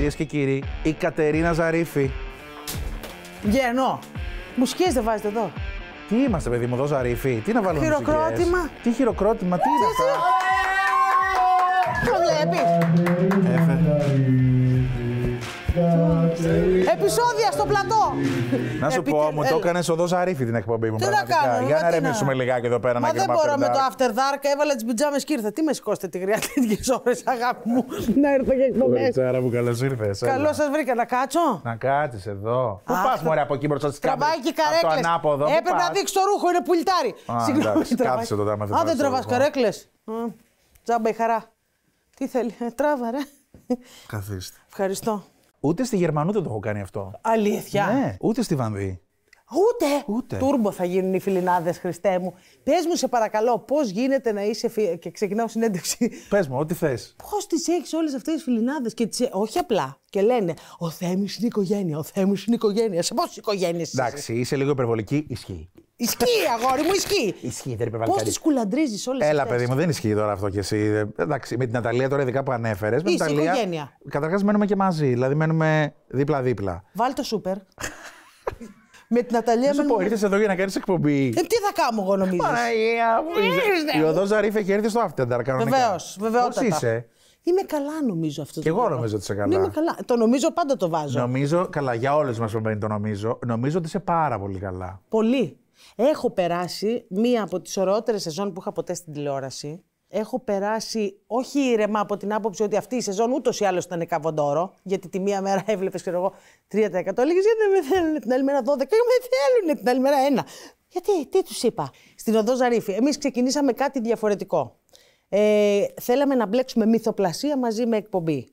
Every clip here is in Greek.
κυρίες και κύριοι, η Κατερίνα Ζαρίφη. Γεννό. Μουσικέ δεν βάζετε εδώ. Τι είμαστε, παιδί μου, εδώ Ζαρίφη. Τι να βάλουμε Χειροκρότημα. Τι χειροκρότημα, τι είναι αυτό. Το Επεισόδιο στο πλατό. Να σου πω, μου το έκανες ο Δοζαρίφη την εκπομπή μου. Τι να Για να ρεμίσουμε λιγάκι εδώ πέρα να Δεν μπορώ με το after dark, έβαλα τι μπιτζάμε και ήρθε. Τι με σηκώστε τη γριά τέτοιες ώρες, αγάπη μου, να έρθω για εκπομπές. Τσάρα μου, καλώς ήρθες. Καλώς σας βρήκα, να κάτσω. Να κάτσεις εδώ. Πού πα, μωρέ, από εκεί μπροστά τη κάμερα. Το ανάποδο. Έπρεπε να δείξει το ρούχο, είναι πουλτάρι. Συγγνώμη. Κάτσε το Α, δεν τραβά καρέκλε. Τζάμπα η χαρά. Τι θέλει, ε, τράβα, ρε. Καθίστε. Ευχαριστώ. Ούτε στη Γερμανού δεν το έχω κάνει αυτό. Αλήθεια. Ναι, ούτε στη Βανδύ. Ούτε. Ούτε. Τούρμπο θα γίνουν οι φιλινάδες, Χριστέ μου. Πες μου, σε παρακαλώ, πώς γίνεται να είσαι. Φι... Και ξεκινάω συνέντευξη. Πες μου, ό,τι θες. Πώς τις έχεις όλες αυτές τις φιλινάδες και τις. Όχι απλά. Και λένε Ο Θέμης είναι οικογένεια. Ο Θέμης είναι οικογένεια. Σε πόσες οικογένειες Εντάξει, είσαι λίγο υπερβολική. Ισχύει. Ισχύει, αγόρι μου, ισχύει. Ισχύει, δεν υπερβάλλει. Πώς τις κουλαντρίζεις όλες Έλα, παιδί μου, δεν ισχύει τώρα αυτό κι εσύ. Ε, εντάξει, με την Αταλία τώρα, ειδικά που ανέφερες. Με την Αταλία. Καταρχάς μένουμε και μαζί, δηλαδή μένουμε δίπλα-δίπλα. Βάλ το σούπερ. με την Αταλία. ήρθες εδώ για να κάνεις εκπομπή. Ε, τι θα κάνω εγώ νομίζω. Παραία μου. Ε, Η οδός Ζαρίφ έχει έρθει στο After κανονικά. Βεβαίως, βεβαίως. Πώς είσαι. Είμαι καλά, νομίζω αυτό. Και εγώ νομίζω ότι είσαι καλά. Είμαι καλά. Το νομίζω πάντα το βάζω. Νομίζω, καλά, για όλε μας που το νομίζω. Νομίζω ότι είσαι πάρα πολύ καλά. Πολύ. Έχω περάσει μία από τις ωραιότερες σεζόν που είχα ποτέ στην τηλεόραση έχω περάσει όχι ήρεμα από την άποψη ότι αυτή η σεζόν ούτως ή άλλως ήταν καβοντόρο. Γιατί τη μία μέρα έβλεπες, ξέρω εγώ, 3%. Λέγε γιατί δεν με θέλουν την άλλη μέρα 12 γιατί με θέλουν την άλλη μέρα 1. Γιατί, τι τους είπα. Στην οδό Ζαρίφη, εμείς ξεκινήσαμε κάτι διαφορετικό. Ε, θέλαμε να μπλέξουμε μυθοπλασία μαζί με εκπομπή.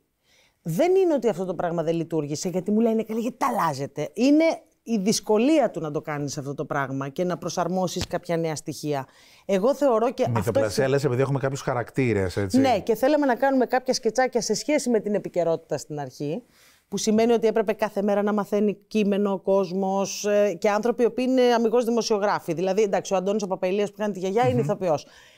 Δεν είναι ότι αυτό το πράγμα δεν λειτουργήσε, γιατί μου λένε καλή, γιατί τα αλλάζετε. Είναι η δυσκολία του να το κάνεις αυτό το πράγμα και να προσαρμόσεις κάποια νέα στοιχεία. Εγώ θεωρώ και. Μυθοπλασία αυτό... λες, επειδή έχουμε κάποιους χαρακτήρες, έτσι. Ναι, και θέλαμε να κάνουμε κάποια σκετσάκια σε σχέση με την επικαιρότητα στην αρχή. Που σημαίνει ότι έπρεπε κάθε μέρα να μαθαίνει κείμενο ο κόσμος ε, και άνθρωποι οι οποίοι είναι αμυγός δημοσιογράφοι. Δηλαδή, εντάξει, ο Αντώνης ο Παπαηλία που κάνει τη γιαγιά mm-hmm. είναι ηθοποιό.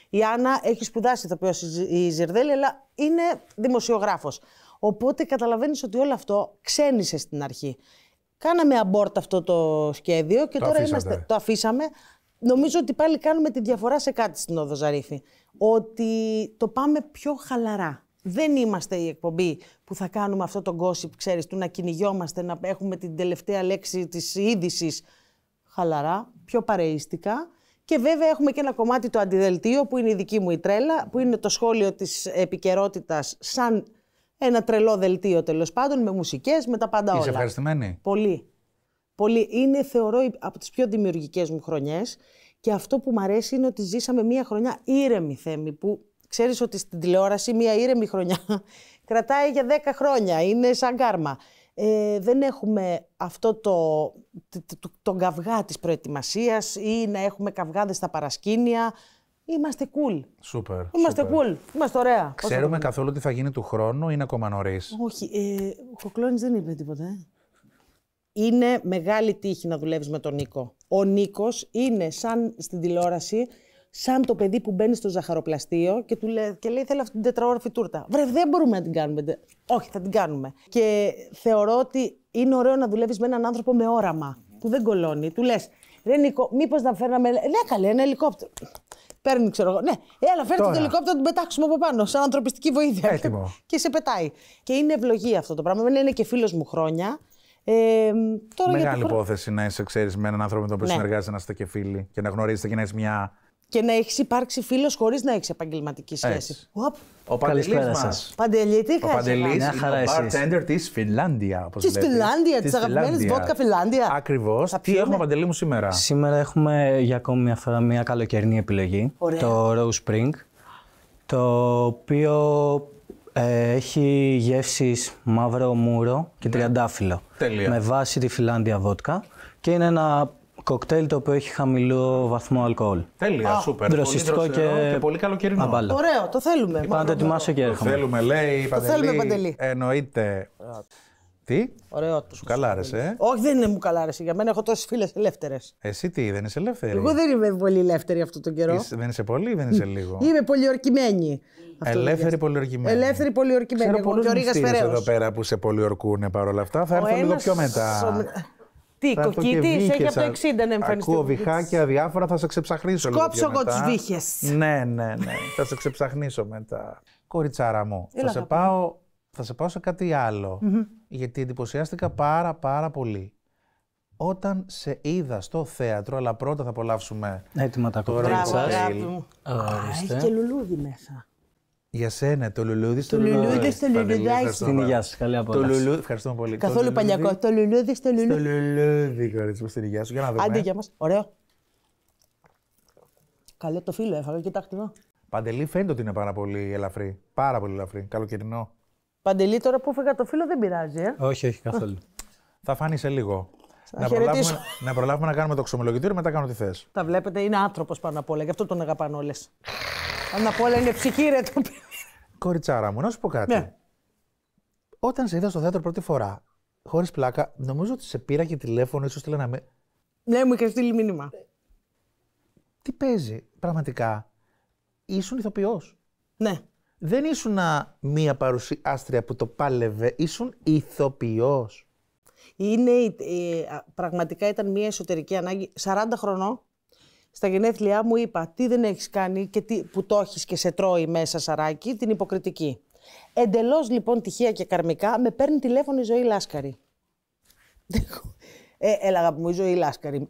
Η Άννα έχει σπουδάσει ηθοποιός η Ζερδέλη, αλλά είναι δημοσιογράφος. Οπότε καταλαβαίνεις ότι όλο αυτό ξένησε στην αρχή. Κάναμε abort αυτό το σχέδιο και τώρα είμαστε, το αφήσαμε. Νομίζω ότι πάλι κάνουμε τη διαφορά σε κάτι στην Όδο Ζαρίφη. Ότι το πάμε πιο χαλαρά. Δεν είμαστε η εκπομπή που θα κάνουμε αυτό το gossip, ξέρεις, του να κυνηγιόμαστε, να έχουμε την τελευταία λέξη της είδησης χαλαρά, πιο παρεϊστικά. Και βέβαια έχουμε και ένα κομμάτι το αντιδελτίο που είναι η δική μου η τρέλα, που είναι το σχόλιο της επικαιρότητας σαν ένα τρελό δελτίο τέλος πάντων με μουσικές, με τα πάντα όλα. Είσαι ευχαριστημένη. Πολύ. Πολύ. Είναι, θεωρώ, από τις πιο δημιουργικές μου χρονιές. Και αυτό που μου αρέσει είναι ότι ζήσαμε μία χρονιά ήρεμη θέμη, που ξέρεις ότι στην τηλεόραση μία ήρεμη χρονιά κρατάει για 10 χρόνια. Είναι σαν κάρμα. Ε, δεν έχουμε αυτό το, τον καυγά της προετοιμασίας ή να έχουμε καυγάδες στα παρασκήνια. Είμαστε cool. Σούπερ. Είμαστε super. cool. Είμαστε ωραία. Ξέρουμε καθόλου τι θα γίνει του χρόνου, είναι ακόμα νωρίς. Όχι. Ε, ο Κοκλώνη δεν είπε τίποτα. Ε. Είναι μεγάλη τύχη να δουλεύεις με τον Νίκο. Ο Νίκος είναι σαν στην τηλεόραση, σαν το παιδί που μπαίνει στο ζαχαροπλαστείο και, του λέει, και λέει: Θέλω αυτή την τετραόρφη τούρτα. Βρε, δεν μπορούμε να την κάνουμε. Όχι, θα την κάνουμε. Και θεωρώ ότι είναι ωραίο να δουλεύεις με έναν άνθρωπο με όραμα, που δεν κολώνει. Του λες: Ρε Νίκο, μήπως να φέρναμε. Ναι, καλέ, ένα ελικόπτερο. Παίρνει, ξέρω εγώ. Ναι, έλα, φέρνει το ελικόπτερο, τον πετάξουμε από πάνω, σαν ανθρωπιστική βοήθεια. Και σε πετάει. Και είναι ευλογία αυτό το πράγμα. Είναι και φίλος μου χρόνια. Ε, τώρα Μεγάλη υπόθεση να είσαι ξέρεις με έναν άνθρωπο με τον οποίο ναι. συνεργάζεσαι, να είστε και φίλοι και να γνωρίζετε και να έχεις μια και να έχεις υπάρξει φίλος χωρίς να έχεις επαγγελματική σχέση. Ο Παντελή μας. Παντελή, τι Ο Παντελή ο bartender της Φινλάνδια. Τη Φιλάνδια, τη αγαπημένη βότκα Φιλάνδια. Ακριβώ. Τι έχουμε, Παντελή μου, σήμερα. Σήμερα έχουμε για ακόμη μια φορά μια καλοκαιρινή επιλογή. Το Rose Spring. Το οποίο ε, έχει γεύσεις μαύρο μούρο και ναι. τριαντάφυλλο. Με βάση τη Φιλάνδια βότκα. Και είναι ένα κοκτέιλ το οποίο έχει χαμηλό βαθμό αλκοόλ. Τέλεια, σούπερ. Δροσιστικό και... και... πολύ καλοκαιρινό. Αμπάλα. Ωραίο, το θέλουμε. Είπα να το ετοιμάσω και έρχομαι. Το θέλουμε, λέει. η παντελή, θέλουμε, Παντελή. Εννοείται. Τι. Ωραίο το σου καλάρεσε. Ε. Όχι, δεν είναι μου καλάρεσε. Για μένα έχω τόσες φίλες ελεύθερες. Εσύ τι, δεν είσαι ελεύθερη. Εγώ δεν είμαι πολύ ελεύθερη αυτόν τον καιρό. Είσαι, δεν είσαι πολύ, δεν είσαι λίγο. Είμαι πολιορκημένη. Ελεύθερη πολιορκημένη. Ελεύθερη πολιορκημένη. Ξέρω μυστήρες εδώ πέρα που σε πολιορκούνε παρόλα αυτά. Θα έρθω λίγο πιο μετά. Τι, κοκκίτης, έχει από το 60 να εμφανιστεί. Ακούω και διάφορα, θα σε ξεψαχνίσω. Κόψω εγώ τις βύχες. Ναι, ναι, ναι. θα σε ξεψαχνίσω μετά. Κοριτσάρα μου, θα, σε πάω, θα σε πάω σε κάτι Γιατί εντυπωσιάστηκα πάρα πάρα πολύ. Όταν σε είδα στο θέατρο, αλλά πρώτα θα απολαύσουμε. Έτοιμα τα κορίτσια. έχει και λουλούδι μέσα. Για σένα, το λουλούδι στο λουλούδι. Το λουλούδι στο λουλούδι. Στην υγεία σου, καλή απόλαυση. Το λουλούδι, ευχαριστούμε πολύ. Καθόλου παλιακό. Το λουλούδι στο λουλούδι. Το λουλούδι, κορίτσι μου, στην υγεία σου. Για να δούμε. Άντε για μας, ωραίο. Καλό το φίλο, έφαγα και τάχτιμα. Παντελή φαίνεται ότι είναι πάρα πολύ ελαφρύ. Πάρα πολύ ελαφρύ. Καλοκαιρινό. Παντελή, τώρα που φεύγα το φίλο δεν πειράζει, ε. Όχι, όχι καθόλου. Θα φάνει σε λίγο. Να προλάβουμε, να προλάβουμε να κάνουμε το ξομολογητήριο, μετά κάνω τι θες. Τα βλέπετε, είναι άνθρωπος πάνω απ' όλα, γι' αυτό τον αγαπάνε όλες. Πάνω απ' όλα είναι ψυχή, ρε το Κοριτσάρα μου, να σου πω κάτι. Ναι. Όταν σε είδα στο θέατρο πρώτη φορά, χωρίς πλάκα, νομίζω ότι σε πήρα και τηλέφωνο, ίσως θέλει να με. Ναι, μου είχες στείλει μήνυμα. Τι παίζει, πραγματικά. Ήσουν ηθοποιός. Ναι. Δεν ήσουν μία παρουσιάστρια που το πάλευε, ήσουν ηθοποιός. Είναι, πραγματικά ήταν μία εσωτερική ανάγκη. 40 χρονών στα γενέθλιά μου είπα τι δεν έχεις κάνει και τι, που το έχεις και σε τρώει μέσα σαράκι, την υποκριτική. Εντελώς λοιπόν τυχαία και καρμικά με παίρνει τηλέφωνο η Ζωή Λάσκαρη. ε, έλα μου, η Ζωή Λάσκαρη.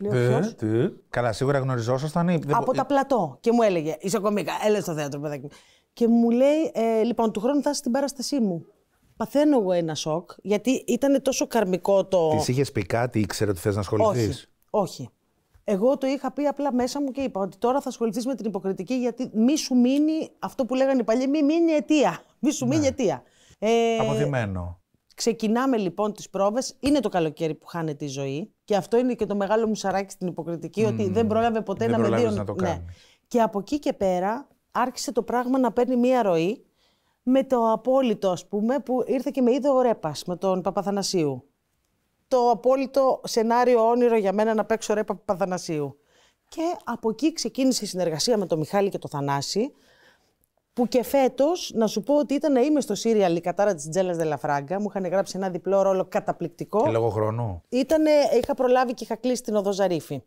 Λέω, ε, Καλά, σίγουρα γνωριζόσασταν. Ή... Από τα πλατό. Και μου έλεγε, είσαι κομίκα, έλα στο θέατρο, παιδάκι Και μου λέει, «Ε, λοιπόν, του χρόνου θα είσαι στην παράστασή μου. Παθαίνω εγώ ένα σοκ, γιατί ήταν τόσο καρμικό το. Της είχες πει κάτι, ήξερε ότι θες να ασχοληθείς. Όχι. όχι. Εγώ το είχα πει απλά μέσα μου και είπα ότι τώρα θα ασχοληθείς με την υποκριτική, γιατί μη σου μείνει αυτό που λέγανε οι παλιοί, μη μείνει αιτία. Μη σου μείνει ναι. αιτία. Ε, Αποδημένο. Ξεκινάμε λοιπόν τις πρόβες. Είναι το καλοκαίρι που χάνεται η ζωή. Και αυτό είναι και το μεγάλο μου σαράκι στην υποκριτική, ότι δεν πρόλαβε ποτέ να με δει. ναι. Και από εκεί και πέρα άρχισε το πράγμα να παίρνει μία ροή με το απόλυτο, ας πούμε, που ήρθε και με είδε ο Ρέπας με τον Παπαθανασίου το απόλυτο σενάριο όνειρο για μένα να παίξω ρέπα Παπαδανασίου. Και από εκεί ξεκίνησε η συνεργασία με τον Μιχάλη και τον Θανάση, που και φέτος να σου πω ότι ήταν να είμαι στο Σύριαλ η κατάρα της Τζέλας Δελαφράγκα. Μου είχαν γράψει ένα διπλό ρόλο καταπληκτικό. Και λόγω χρόνου. Ήτανε, είχα προλάβει και είχα κλείσει την οδό Ζαρίφη.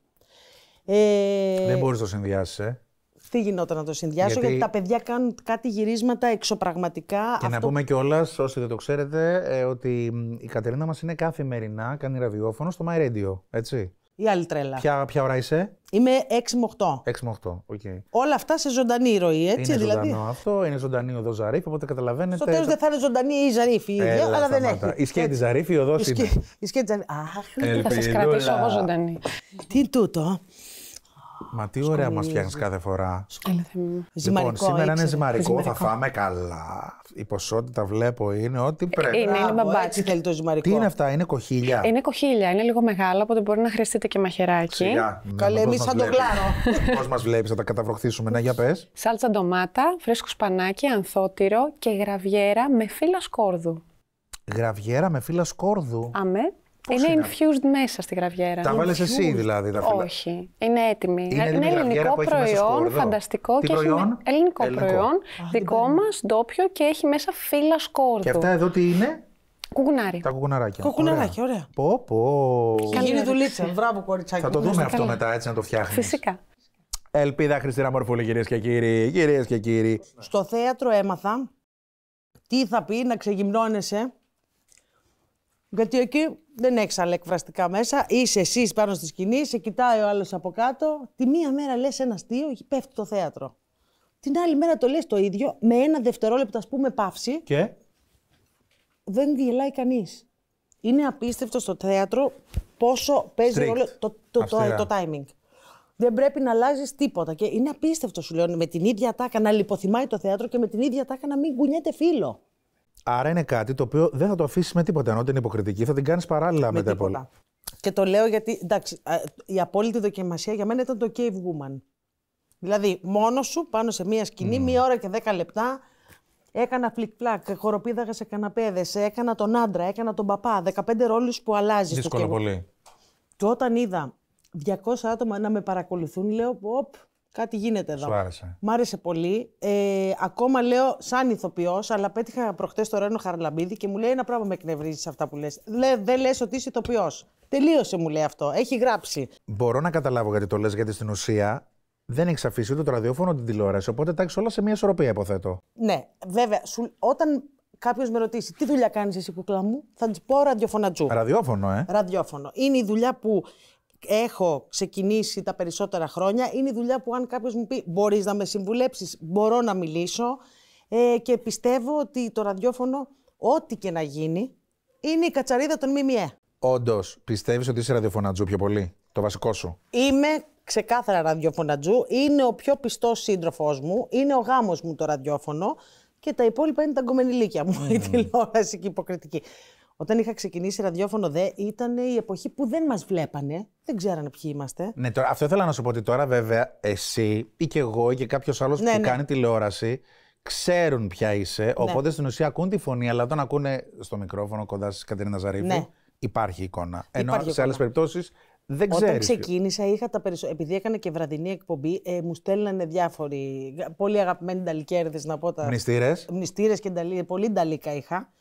Ε... Δεν μπορείς να το συνδυάσεις, ε τι γινόταν να το συνδυάσω, γιατί, γιατί τα παιδιά κάνουν κάτι γυρίσματα εξωπραγματικά. Και αυτό... να πούμε κιόλας, όσοι δεν το ξέρετε, ε, ότι η Κατερίνα μας είναι καθημερινά, κάνει ραδιόφωνο στο My Radio. Έτσι. Η άλλη τρέλα. Ποια, ποια ώρα είσαι, Είμαι 6 με 8. 6 με 8, οκ. Όλα αυτά σε ζωντανή ροή, έτσι. Είναι δηλαδή... ζωντανό αυτό, είναι ζωντανή ο Ζαρίφ, οπότε καταλαβαίνετε. Στο τέλος δεν θα είναι ζωντανή η Ζαρίφ, η ίδια, αλλά δεν έχει. Η σκέτη Ζαρίφ, η οδός είναι. Η σκέτη Ζαρίφ. Αχ, ναι, θα σα κρατήσω εγώ ζωντανή. Τι τούτο. Μα τι ωραία μας φτιάχνεις κάθε φορά. Λοιπόν, λοιπόν, ζυμαρικό, σήμερα είναι ζυμαρικό, θα φάμε καλά. Η ποσότητα βλέπω είναι ό,τι ε, πρέπει. Είναι, είναι μπαμπάτσι. θέλει το ζυμαρικό. Τι είναι αυτά, είναι κοχύλια. Είναι κοχύλια, είναι λίγο μεγάλο, οπότε μπορεί να χρειαστείτε και μαχεράκι. Καλέ, ναι, εμείς θα το κλάρω. Πώς μας βλέπεις, θα τα καταβροχθήσουμε, να για πες. Σάλτσα ντομάτα, φρέσκος σπανάκι, ανθότυρο και γραβιέρα με φύλλα σκόρδου. Γραβιέρα με φύλλα σκόρδου. Αμέ είναι, infused μέσα στη γραβιέρα. Τα βάλες εσύ δηλαδή τα φύλλα. Όχι. Είναι έτοιμη. Είναι, ελληνικό προϊόν, φανταστικό. Τι και προϊόν? Έχει... Ελληνικό, ελληνικό προϊόν, δικό μας, ντόπιο και έχει μέσα φύλλα σκόρδο. Και αυτά εδώ τι είναι. Κουκουνάρι. Τα κουκουναράκια. Κουκουναράκια, ωραία. Πό, Πω, πω. Γίνει δουλίτσα. Μπράβο, κοριτσάκι. Θα το δούμε αυτό μετά, έτσι να το φτιάχνεις. Φυσικά. Ελπίδα Χριστίνα Μορφούλη, κυρίες και και κύριοι. Στο θέατρο έμαθα τι θα πει να ξεγυμνώνεσαι. Γιατί εκεί δεν έχεις άλλα εκφραστικά μέσα. Είσαι εσύ πάνω στη σκηνή, σε κοιτάει ο άλλος από κάτω. Τη μία μέρα λες ένα αστείο, πέφτει το θέατρο. Την άλλη μέρα το λες το ίδιο, με ένα δευτερόλεπτο, ας πούμε, παύση. Και. Δεν γελάει κανείς. Είναι απίστευτο στο θέατρο πόσο παίζει Strict. ρόλο το, το, το, το, timing. Δεν πρέπει να αλλάζεις τίποτα. Και είναι απίστευτο, σου λέω, με την ίδια τάκα να λιποθυμάει το θέατρο και με την ίδια τάκα να μην κουνιέται φίλο. Άρα είναι κάτι το οποίο δεν θα το αφήσεις με τίποτα. Ενώ την υποκριτική θα την κάνεις παράλληλα με, τα Και το λέω γιατί. Εντάξει, η απόλυτη δοκιμασία για μένα ήταν το Cave Woman. Δηλαδή, μόνος σου πάνω σε μία σκηνή, mm. μία ώρα και δέκα λεπτά. Έκανα φλικ-φλακ, χοροπίδαγα σε καναπέδες, έκανα τον άντρα, έκανα τον παπά. 15 ρόλους που αλλάζεις. Δύσκολο πολύ. Και όταν είδα 200 άτομα να με παρακολουθούν, λέω: οπ! Κάτι γίνεται εδώ. Σου άρεσε. Μ' άρεσε πολύ. Ε, ακόμα λέω σαν ηθοποιός, αλλά πέτυχα προχτές το Ρένο Χαραλαμπίδη και μου λέει ένα πράγμα με εκνευρίζει αυτά που λες. Δεν λες ότι είσαι ηθοποιός. Τελείωσε, μου λέει αυτό. Έχει γράψει. Μπορώ να καταλάβω γιατί το λες, γιατί στην ουσία δεν έχεις αφήσει ούτε το ραδιόφωνο την τηλεόραση. Οπότε τάξει όλα σε μια ισορροπία, υποθέτω. Ναι, βέβαια. όταν κάποιος με ρωτήσει τι δουλειά κάνεις εσύ, κουκλά μου, θα της πω ραδιοφωνατζού. Ραδιόφωνο, ε. Ραδιόφωνο. Είναι η δουλειά που έχω ξεκινήσει τα περισσότερα χρόνια είναι η δουλειά που αν κάποιος μου πει μπορείς να με συμβουλέψεις, μπορώ να μιλήσω ε, και πιστεύω ότι το ραδιόφωνο ό,τι και να γίνει είναι η κατσαρίδα των ΜΜΕ. Όντως, πιστεύεις ότι είσαι ραδιοφωνατζού πιο πολύ, το βασικό σου. Είμαι ξεκάθαρα ραδιοφωνατζού. Είναι ο πιο πιστός σύντροφός μου. Είναι ο γάμος μου το ραδιόφωνο. Και τα υπόλοιπα είναι τα γκομενιλίκια μου, η τηλεόραση και υποκριτική. Όταν είχα ξεκινήσει ραδιόφωνο, δε, ήταν η εποχή που δεν μας βλέπανε. Δεν ξέρανε ποιοι είμαστε. Ναι, τώρα, αυτό ήθελα να σου πω ότι τώρα, βέβαια, εσύ ή και εγώ ή και κάποιος άλλος ναι, που ναι. κάνει τηλεόραση ξέρουν ποια είσαι. Ναι. Οπότε στην ουσία ακούν τη φωνή, αλλά όταν ακούνε στο μικρόφωνο κοντά στη Κατερίνα Ζαρίφη, ναι. υπάρχει εικόνα. Ενώ υπάρχει σε άλλες περιπτώσεις δεν ξέρεις. Όταν ξεκίνησα, είχα τα περισσότερα. Επειδή έκανε και βραδινή εκπομπή, ε, μου στέλνανε διάφοροι. Πολύ αγαπημένοι νταλικέρδες, να πω τα. Μνηστήρες. και νταλί... πολύ νταλίκα είχα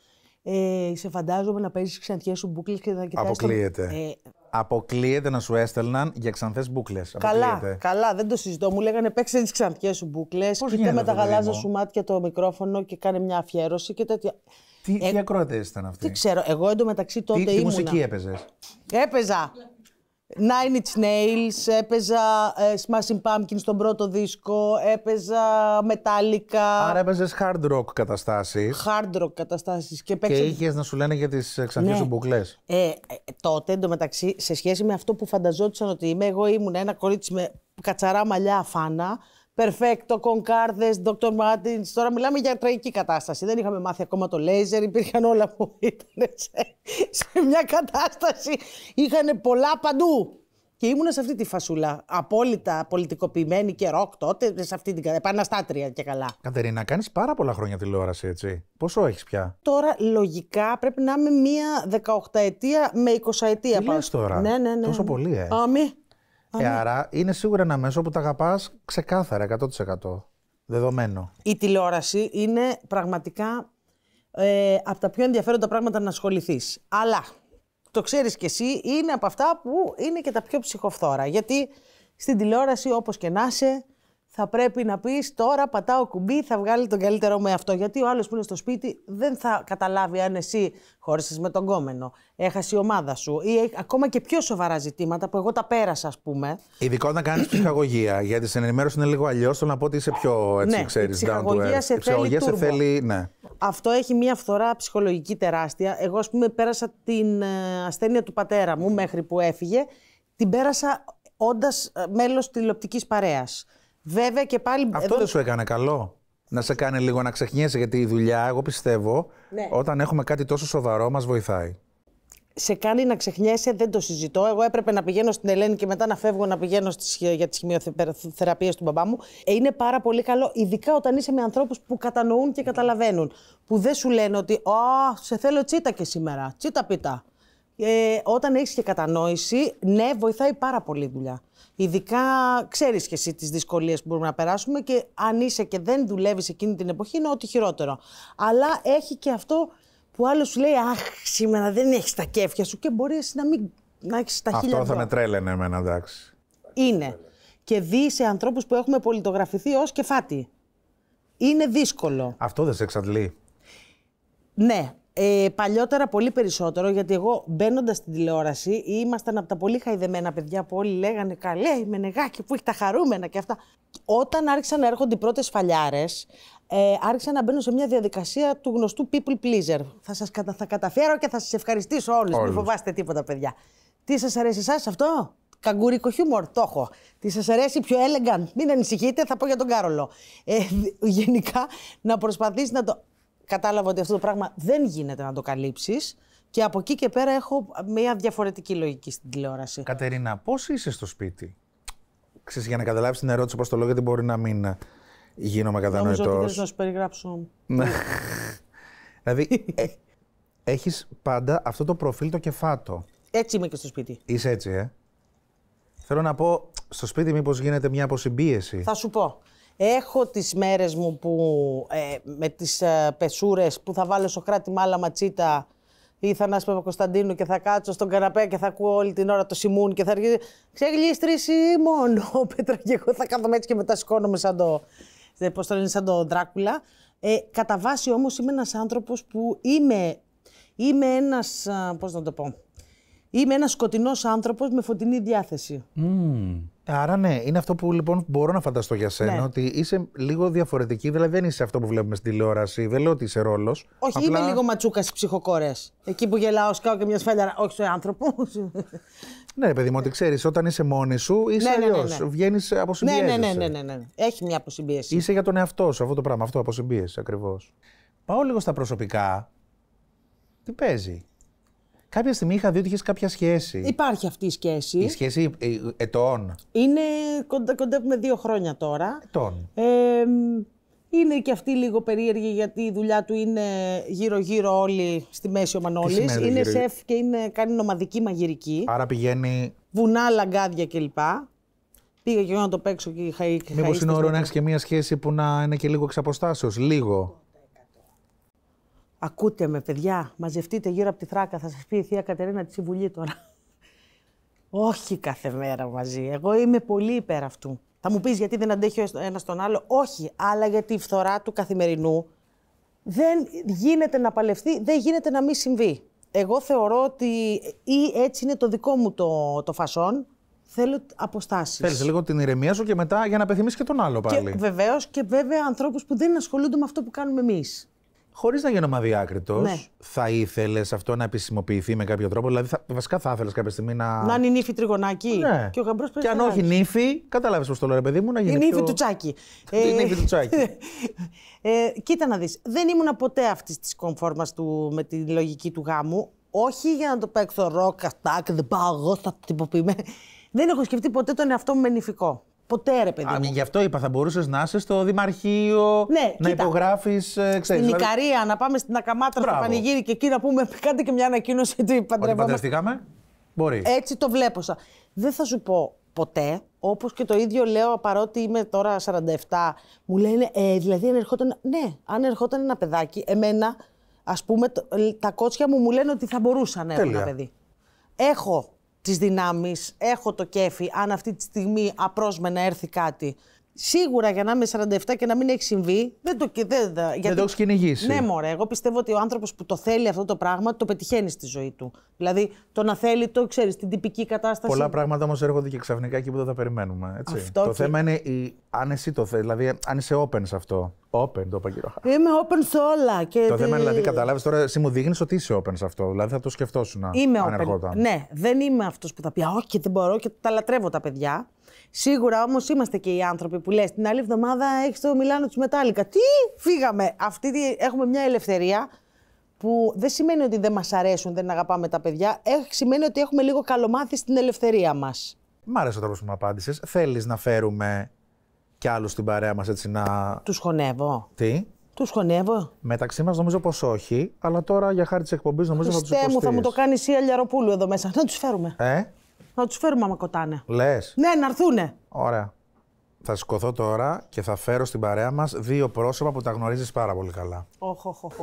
ε, σε φαντάζομαι να παίζεις ξανθιές σου μπουκλε και να κοιτάζει. Αποκλείεται. Ε, Αποκλείεται να σου έστελναν για ξανθές μπουκλε. Καλά, καλά, δεν το συζητώ. Μου λέγανε παίξε τις ξανθιές σου μπουκλε. Κοίτα με τα γαλάζια σου μάτια το μικρόφωνο και κάνε μια αφιέρωση και τέτοια. Τι, ε, τι ακροατές ήταν αυτοί. Τι ξέρω, εγώ εντωμεταξύ τότε τι, ήμουνα. Τι μουσική έπαιζες. Έπαιζα. Nine Inch Nails, έπαιζα ε, Smashing Pumpkins στον πρώτο δίσκο, έπαιζα Metallica. Άρα έπαιζες hard rock καταστάσεις. Hard rock καταστάσεις. Και, παίξε... είχες να σου λένε για τις ε, ξανθιές ναι. σου μπουκλέ. Ε, ε, τότε εντωμεταξύ, σε σχέση με αυτό που φανταζόντουσαν ότι είμαι, εγώ ήμουν ένα κορίτσι με κατσαρά μαλλιά αφάνα Περφέκτο, Κονκάρδε, Dr. Μάρτιν. Τώρα μιλάμε για τραγική κατάσταση. Δεν είχαμε μάθει ακόμα το λέιζερ. Υπήρχαν όλα που ήταν σε, σε μια κατάσταση. Είχαν πολλά παντού. Και ήμουνα σε αυτή τη φασούλα. Απόλυτα πολιτικοποιημένη και ροκ τότε, σε αυτή την κατάσταση. Επαναστάτρια και καλά. Κατερίνα, κάνεις πάρα πολλά χρόνια τηλεόραση, έτσι. Πόσο έχεις πια. Τώρα, λογικά πρέπει να είμαι μία 18 ετία με 20 ετία τώρα. Ναι, ναι, ναι. Τόσο πολύ, ε. Αμη άρα είναι σίγουρα ένα μέσο που τα αγαπάς ξεκάθαρα 100%. Δεδομένο. Η τηλεόραση είναι πραγματικά ε, από τα πιο ενδιαφέροντα πράγματα να ασχοληθείς. Αλλά το ξέρεις κι εσύ, είναι από αυτά που είναι και τα πιο ψυχοφθόρα. Γιατί στην τηλεόραση, όπως και να είσαι, θα πρέπει να πεις τώρα πατάω κουμπί, θα βγάλει τον καλύτερό με αυτό. Γιατί ο άλλος που είναι στο σπίτι δεν θα καταλάβει αν εσύ χώρισες με τον κόμενο, έχασε η ομάδα σου ή ακόμα και πιο σοβαρά ζητήματα που εγώ τα πέρασα, ας πούμε. Ειδικό να κάνεις ψυχαγωγία, γιατί στην ενημέρωση είναι λίγο αλλιώς. Θέλω να πω ότι είσαι πιο έτσι, ναι, ξέρει, down to earth. Σε η σε θέλει. Ναι. Αυτό έχει μια φθορά ψυχολογική τεράστια. Εγώ, ας πούμε, πέρασα την ε, ασθένεια του πατέρα μου μέχρι που έφυγε. Την πέρασα όντας ε, μέλος τηλεοπτικής παρέας. Βέβαια και πάλι. Αυτό δεν σου έκανε καλό. Να σε κάνει λίγο να ξεχνιέσαι, γιατί η δουλειά, εγώ πιστεύω, ναι. όταν έχουμε κάτι τόσο σοβαρό, μας βοηθάει. Σε κάνει να ξεχνιέσαι, δεν το συζητώ. Εγώ έπρεπε να πηγαίνω στην Ελένη και μετά να φεύγω να πηγαίνω στις, για τις χημειοθεραπείες του μπαμπά μου. Ε, είναι πάρα πολύ καλό, ειδικά όταν είσαι με ανθρώπους που κατανοούν και καταλαβαίνουν. Που δεν σου λένε ότι, Α, σε θέλω τσίτα και σήμερα, τσίτα πίτα ε, όταν έχεις και κατανόηση, ναι, βοηθάει πάρα πολύ η δουλειά. Ειδικά ξέρεις και εσύ τις δυσκολίες που μπορούμε να περάσουμε και αν είσαι και δεν δουλεύεις εκείνη την εποχή είναι ό,τι χειρότερο. Αλλά έχει και αυτό που άλλο σου λέει «Αχ, σήμερα δεν έχεις τα κέφια σου» και μπορεί να μην να έχεις τα χίλια Αυτό θα με τρέλαινε εμένα, εντάξει. Είναι. Και δει σε ανθρώπους που έχουμε πολιτογραφηθεί ως κεφάτι. Είναι δύσκολο. Αυτό δεν σε εξαντλεί. Ναι, ε, παλιότερα πολύ περισσότερο, γιατί εγώ μπαίνοντας στην τηλεόραση ήμασταν από τα πολύ χαϊδεμένα παιδιά που όλοι λέγανε Καλέ, είμαι νεγάκι, που έχει τα χαρούμενα και αυτά. Όταν άρχισαν να έρχονται οι πρώτες φαλιάρες, ε, άρχισα να μπαίνω σε μια διαδικασία του γνωστού people pleaser. Θα σας κατα... καταφέρω και θα σας ευχαριστήσω όλους. Μην φοβάστε τίποτα, παιδιά. Τι σας αρέσει εσάς αυτό, Καγκουρίκο χιούμορ, το έχω. Τι σας αρέσει πιο elegant, μην ανησυχείτε, θα πω για τον Κάρολο. Ε, γενικά να προσπαθήσει να το κατάλαβα ότι αυτό το πράγμα δεν γίνεται να το καλύψεις. Και από εκεί και πέρα έχω μια διαφορετική λογική στην τηλεόραση. Κατερίνα, πώς είσαι στο σπίτι. Ξέρεις, για να καταλάβεις την ερώτηση, πώ το λέω, γιατί μπορεί να μην γίνομαι κατανοητό. Νομίζω ότι να σου περιγράψω. Ναι. δηλαδή, ε, έχεις πάντα αυτό το προφίλ το κεφάτο. Έτσι είμαι και στο σπίτι. Είσαι έτσι, ε. Θέλω να πω, στο σπίτι μήπως γίνεται μια αποσυμπίεση. Θα σου πω. Έχω τις μέρες μου που ε, με τις ε, πεσούρες που θα βάλω στο κράτη μάλα ματσίτα ή θα να Κωνσταντίνου και θα κάτσω στον καναπέ και θα ακούω όλη την ώρα το σιμούν και θα αρχίσει. Ξεγλίστρηση μόνο, Πέτρα, και εγώ θα κάθομαι έτσι και μετά σηκώνομαι σαν το. Ε, Πώς το λένε, σαν το Δράκουλα. Ε, κατά βάση όμως είμαι ένας άνθρωπος που είμαι. Είμαι ένας. Ε, Πώς να το πω. Είμαι ένας σκοτεινός άνθρωπος με φωτεινή διάθεση. Mm. Άρα, ναι, είναι αυτό που λοιπόν μπορώ να φανταστώ για σένα, ναι. ότι είσαι λίγο διαφορετική. Δηλαδή, δεν είσαι αυτό που βλέπουμε στην τηλεόραση. Δεν λέω ότι είσαι ρόλος. Όχι, απλά... είμαι λίγο ματσούκας ψυχοκόρες. Εκεί που γελάω, σκάω και μια σφαλιά. Όχι, σε άνθρωπος. Ναι, παιδί μου, ότι ξέρεις, όταν είσαι μόνη σου, είσαι ναι, αλλιώ. Ναι, ναι, Βγαίνεις από συμπίεση. Ναι, ναι ναι ναι, ναι, ναι, ναι, Έχει μια αποσυμπίεση. Είσαι για τον εαυτό σου αυτό το πράγμα. Αυτό αποσυμπίεση ακριβώς. Πάω λίγο στα προσωπικά. Τι παίζει. Κάποια στιγμή είχα δει ότι είχες κάποια σχέση. Υπάρχει αυτή η σχέση. Η σχέση ε, ετών. Είναι κοντα, κοντεύουμε δύο χρόνια τώρα. Ετών. Ε, είναι και αυτή λίγο περίεργη γιατί η δουλειά του είναι γύρω-γύρω όλοι στη μέση ο Μανώλης. Είναι γύρω... σεφ και είναι, κάνει νομαδική μαγειρική. Άρα πηγαίνει... Βουνά, λαγκάδια κλπ. Πήγα και εγώ να το παίξω και είχα Μήπω είναι ωραίο να έχεις και μια σχέση που να είναι και λίγο εξ λίγο. Ακούτε με, παιδιά, μαζευτείτε γύρω από τη Θράκα, θα σας πει η Θεία Κατερίνα τη Συμβουλή τώρα. Όχι κάθε μέρα μαζί. Εγώ είμαι πολύ υπέρ αυτού. Θα μου πεις γιατί δεν αντέχει ο ένας τον άλλο. Όχι, αλλά γιατί η φθορά του καθημερινού δεν γίνεται να παλευθεί, δεν γίνεται να μην συμβεί. Εγώ θεωρώ ότι ή έτσι είναι το δικό μου το, το φασόν, θέλω αποστάσεις. Θέλεις λίγο την ηρεμία σου και μετά για να πεθυμίσεις και τον άλλο πάλι. Βεβαίως και βέβαια ανθρώπους που δεν ασχολούνται με αυτό που κάνουμε εμείς. Χωρίς να γίνομαι αδιάκριτος, ναι. θα ήθελες αυτό να επισημοποιηθεί με κάποιο τρόπο. Δηλαδή, θα, βασικά θα ήθελες κάποια στιγμή να. Να είναι νύφη τριγωνάκι. Ναι. Και, ο γαμπρός και αν όχι νύφη, κατάλαβε πώς το λέω, παιδί μου, να γίνει. Η νύφη του τσάκι. Η νύφη του τσάκι. ε, κοίτα να δεις. Δεν ήμουν ποτέ αυτή της κομφόρμα του με τη λογική του γάμου. Όχι για να το παίξω ροκ, αυτά δεν πάω εγώ, θα τυποποιημαι. Δεν έχω σκεφτεί ποτέ τον εαυτό μου με νυφικό. Ποτέ ρε παιδί. Γι' αυτό είπα, θα μπορούσες να είσαι στο Δημαρχείο, ναι, να υπογράφεις. Ε, στην δηλαδή- Ικαρία, να πάμε στην Ακαμάτα, στο πανηγύρι και εκεί να πούμε κάντε και μια ανακοίνωση ότι παντρευτήκαμε. Μπορεί. Έτσι το βλέπω. Δεν θα σου πω ποτέ, όπως και το ίδιο λέω παρότι είμαι τώρα 47, μου λένε, «Ε, δηλαδή αν ερχόταν, ναι, αν ερχόταν ένα παιδάκι, εμένα, ας πούμε, ε, τα κότσια μου μου λένε ότι θα μπορούσαν να έχουν ένα παιδί. Έχω τις δυνάμεις, έχω το κέφι, αν αυτή τη στιγμή απρόσμενα έρθει κάτι, Σίγουρα για να είμαι 47 και να μην έχει συμβεί. Δεν το, δεν, γιατί... το έχεις κυνηγήσει. Ναι, μωρέ. Εγώ πιστεύω ότι ο άνθρωπος που το θέλει αυτό το πράγμα το πετυχαίνει στη ζωή του. Δηλαδή το να θέλει, το ξέρεις, την τυπική κατάσταση. Πολλά πράγματα όμως έρχονται και ξαφνικά εκεί που δεν τα περιμένουμε. Έτσι. Αυτό το θέμα είναι η... αν εσύ το θέλει. Δηλαδή αν είσαι open σε αυτό. Open, το είπα κύριο Είμαι open σε όλα. Και το θέμα είναι, δηλαδή, καταλάβεις τώρα, εσύ μου δείχνεις ότι είσαι open σε αυτό. Δηλαδή θα το σκεφτώσουν. Είμαι Ναι, δεν είμαι αυτός που θα πει όχι, δεν μπορώ και τα λατρεύω τα παιδιά. Σίγουρα όμως είμαστε και οι άνθρωποι που λες την άλλη εβδομάδα έχεις το Μιλάνο του Μετάλλικα. Τι φύγαμε. Αυτή έχουμε μια ελευθερία που δεν σημαίνει ότι δεν μας αρέσουν, δεν αγαπάμε τα παιδιά. Έχει, σημαίνει ότι έχουμε λίγο καλομάθει στην ελευθερία μας. Μ' άρεσε ο τρόπος που μου απάντησες. Θέλεις να φέρουμε κι άλλους στην παρέα μας έτσι να. Τους χωνεύω. Τι. Τους χωνεύω. Μεταξύ μας νομίζω πως όχι, αλλά τώρα για χάρη της εκπομπής νομίζω Χριστέ θα τους μου, θα μου το κάνει η Αλιαροπούλου εδώ μέσα. Να τους φέρουμε. Ε. Θα τους φέρουμε άμα κοτάνε. Λες. Ναι, να έρθουνε. Ωραία. Θα σηκωθώ τώρα και θα φέρω στην παρέα μας δύο πρόσωπα που τα γνωρίζεις πάρα πολύ καλά. Οχ, οχ, οχ,